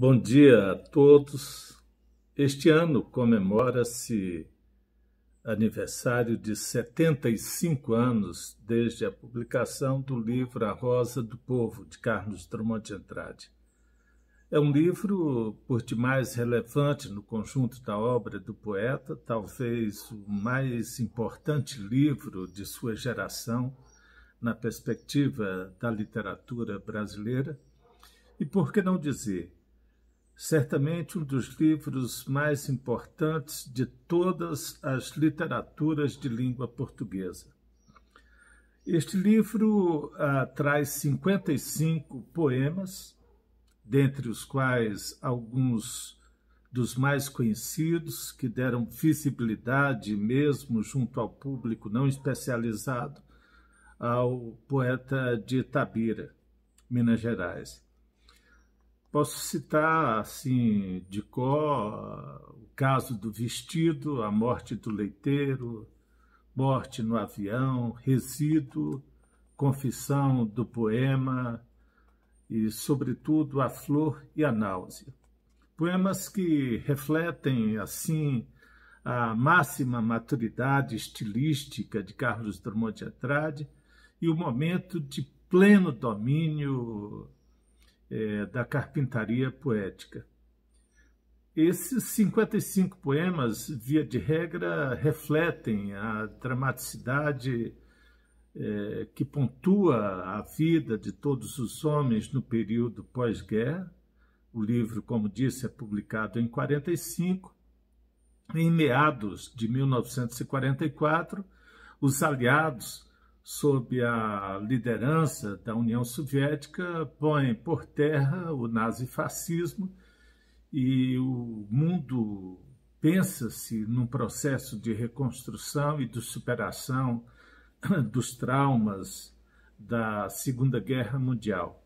Bom dia a todos. Este ano comemora-se aniversário de 75 anos desde a publicação do livro A Rosa do Povo, de Carlos Drummond de Andrade. É um livro por demais relevante no conjunto da obra do poeta, talvez o mais importante livro de sua geração na perspectiva da literatura brasileira. E por que não dizer, certamente um dos livros mais importantes de todas as literaturas de língua portuguesa. Este livro ah, traz 55 poemas, dentre os quais alguns dos mais conhecidos, que deram visibilidade mesmo junto ao público não especializado, ao poeta de Itabira, Minas Gerais. Posso citar, assim, de cor, o caso do vestido, a morte do leiteiro, morte no avião, resíduo, confissão do poema e, sobretudo, a flor e a náusea. Poemas que refletem, assim, a máxima maturidade estilística de Carlos Drummond de Andrade e o momento de pleno domínio é, da carpintaria poética. Esses 55 poemas, via de regra, refletem a dramaticidade é, que pontua a vida de todos os homens no período pós-guerra. O livro, como disse, é publicado em 1945. Em meados de 1944, os aliados sob a liderança da União Soviética, põe por terra o nazifascismo e o mundo pensa-se num processo de reconstrução e de superação dos traumas da Segunda Guerra Mundial,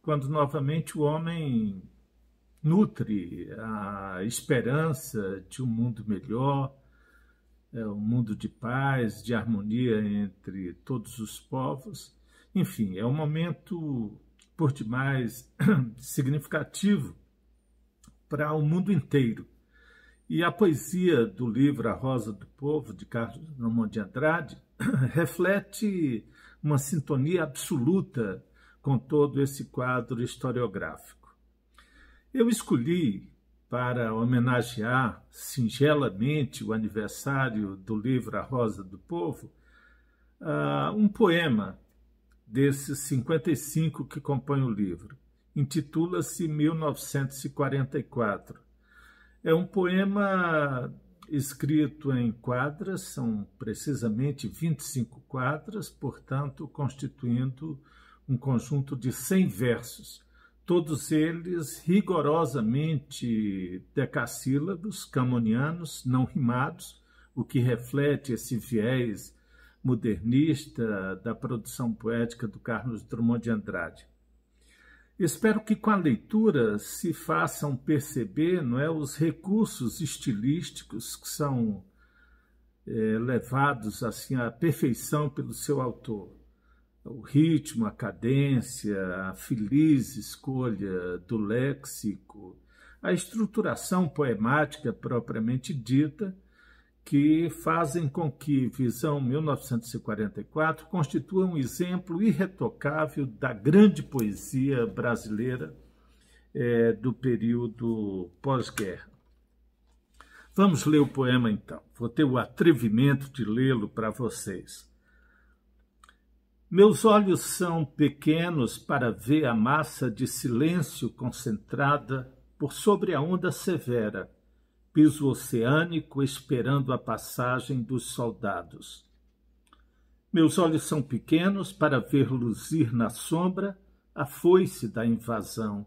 quando novamente o homem nutre a esperança de um mundo melhor, é, um mundo de paz, de harmonia entre todos os povos. Enfim, é um momento por demais significativo para o mundo inteiro. E a poesia do livro A Rosa do Povo, de Carlos Drummond de Andrade, reflete uma sintonia absoluta com todo esse quadro historiográfico. Eu escolhi para homenagear singelamente o aniversário do livro A Rosa do Povo, uh, um poema desses 55 que compõem o livro. Intitula-se 1944. É um poema escrito em quadras, são precisamente 25 quadras, portanto, constituindo um conjunto de 100 versos todos eles rigorosamente decassílabos, camonianos, não rimados, o que reflete esse viés modernista da produção poética do Carlos Drummond de Andrade. Espero que com a leitura se façam perceber não é, os recursos estilísticos que são é, levados assim à perfeição pelo seu autor o ritmo, a cadência, a feliz escolha do léxico, a estruturação poemática propriamente dita, que fazem com que Visão 1944 constitua um exemplo irretocável da grande poesia brasileira é, do período pós-guerra. Vamos ler o poema então. Vou ter o atrevimento de lê-lo para vocês. Meus olhos são pequenos para ver a massa de silêncio concentrada por sobre a onda severa, piso oceânico esperando a passagem dos soldados. Meus olhos são pequenos para ver luzir na sombra a foice da invasão,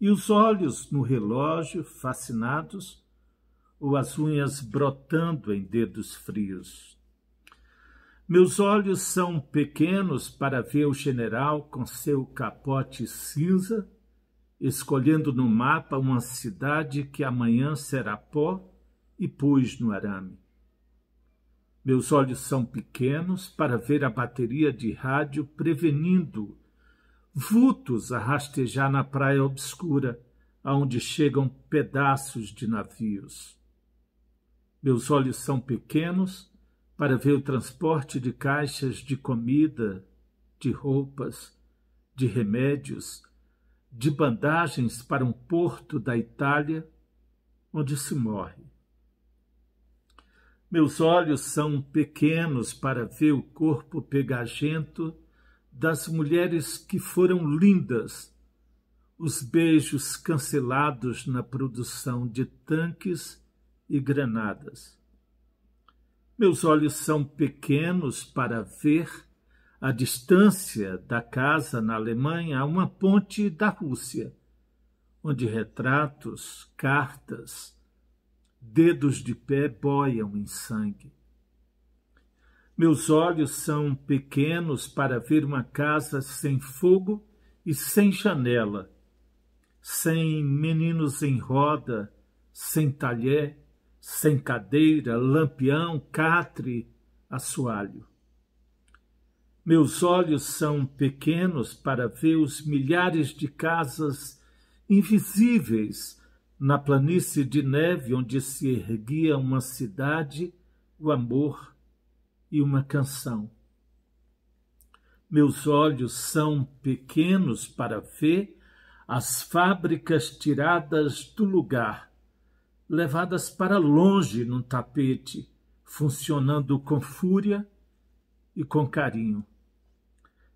e os olhos no relógio, fascinados, ou as unhas brotando em dedos frios. Meus olhos são pequenos para ver o general com seu capote cinza, escolhendo no mapa uma cidade que amanhã será pó e pus no arame. Meus olhos são pequenos para ver a bateria de rádio prevenindo vultos a rastejar na praia obscura, aonde chegam pedaços de navios. Meus olhos são pequenos para ver o transporte de caixas de comida, de roupas, de remédios, de bandagens para um porto da Itália onde se morre. Meus olhos são pequenos para ver o corpo pegajento das mulheres que foram lindas, os beijos cancelados na produção de tanques e granadas. Meus olhos são pequenos para ver, a distância da casa na Alemanha, uma ponte da Rússia, onde retratos, cartas, dedos de pé boiam em sangue. Meus olhos são pequenos para ver uma casa sem fogo e sem janela, sem meninos em roda, sem talher, sem cadeira, lampião, catre, assoalho. Meus olhos são pequenos para ver os milhares de casas invisíveis na planície de neve onde se erguia uma cidade, o amor e uma canção. Meus olhos são pequenos para ver as fábricas tiradas do lugar levadas para longe num tapete, funcionando com fúria e com carinho.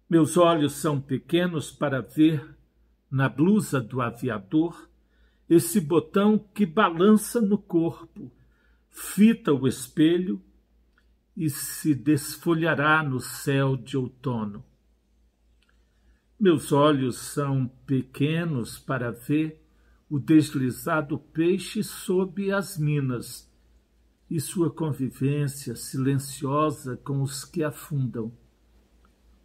Meus olhos são pequenos para ver, na blusa do aviador, esse botão que balança no corpo, fita o espelho e se desfolhará no céu de outono. Meus olhos são pequenos para ver o deslizado peixe sob as minas e sua convivência silenciosa com os que afundam,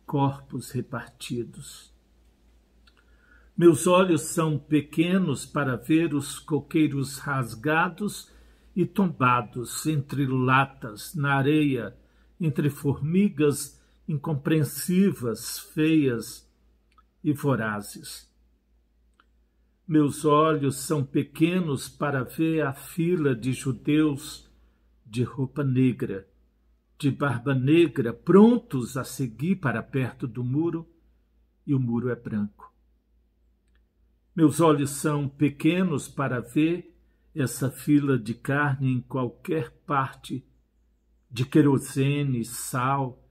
corpos repartidos. Meus olhos são pequenos para ver os coqueiros rasgados e tombados entre latas na areia, entre formigas incompreensivas, feias e vorazes meus olhos são pequenos para ver a fila de judeus de roupa negra, de barba negra, prontos a seguir para perto do muro, e o muro é branco. Meus olhos são pequenos para ver essa fila de carne em qualquer parte, de querosene, sal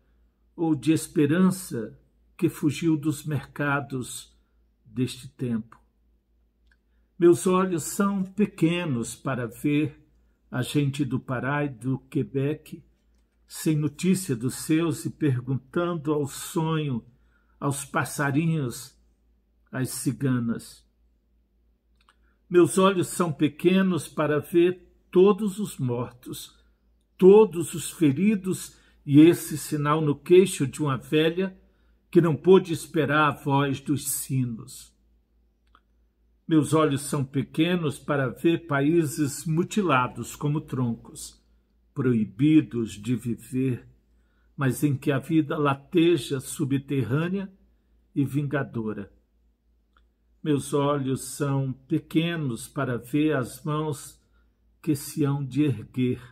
ou de esperança que fugiu dos mercados deste tempo meus olhos são pequenos para ver a gente do Pará e do Quebec sem notícia dos seus e perguntando ao sonho, aos passarinhos, às ciganas. Meus olhos são pequenos para ver todos os mortos, todos os feridos e esse sinal no queixo de uma velha que não pôde esperar a voz dos sinos. Meus olhos são pequenos para ver países mutilados como troncos, proibidos de viver, mas em que a vida lateja subterrânea e vingadora. Meus olhos são pequenos para ver as mãos que se hão de erguer,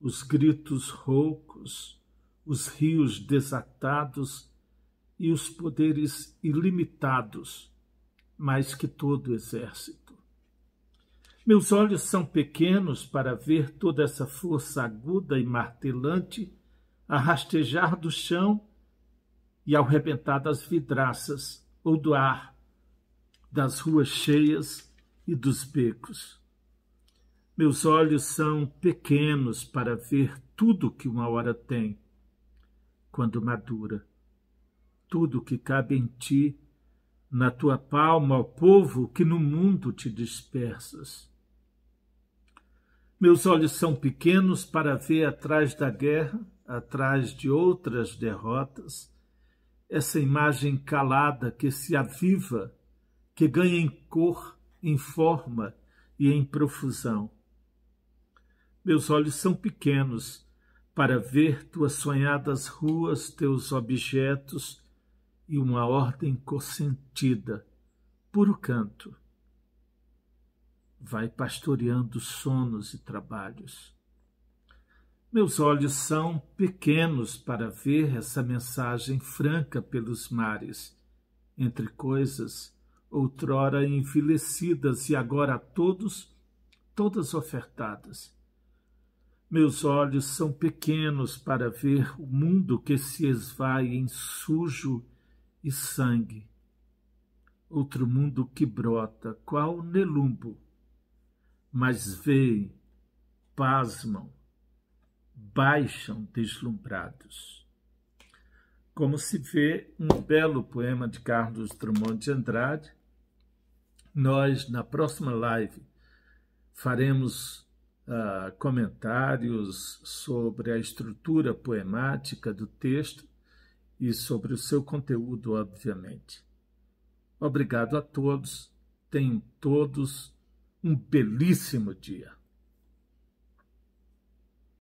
os gritos roucos, os rios desatados e os poderes ilimitados mais que todo o exército. Meus olhos são pequenos para ver toda essa força aguda e martelante a rastejar do chão e ao rebentar das vidraças ou do ar, das ruas cheias e dos becos. Meus olhos são pequenos para ver tudo que uma hora tem, quando madura, tudo que cabe em ti na tua palma ao povo que no mundo te dispersas. Meus olhos são pequenos para ver atrás da guerra, atrás de outras derrotas, essa imagem calada que se aviva, que ganha em cor, em forma e em profusão. Meus olhos são pequenos para ver tuas sonhadas ruas, teus objetos, e uma ordem consentida, puro canto. Vai pastoreando sonos e trabalhos. Meus olhos são pequenos para ver essa mensagem franca pelos mares, entre coisas outrora envelhecidas e agora a todos, todas ofertadas. Meus olhos são pequenos para ver o mundo que se esvai em sujo e sangue. Outro mundo que brota, qual nelumbo. Mas veem, pasmam, baixam deslumbrados. Como se vê um belo poema de Carlos Drummond de Andrade, nós, na próxima live, faremos uh, comentários sobre a estrutura poemática do texto e sobre o seu conteúdo, obviamente. Obrigado a todos. Tenham todos um belíssimo dia.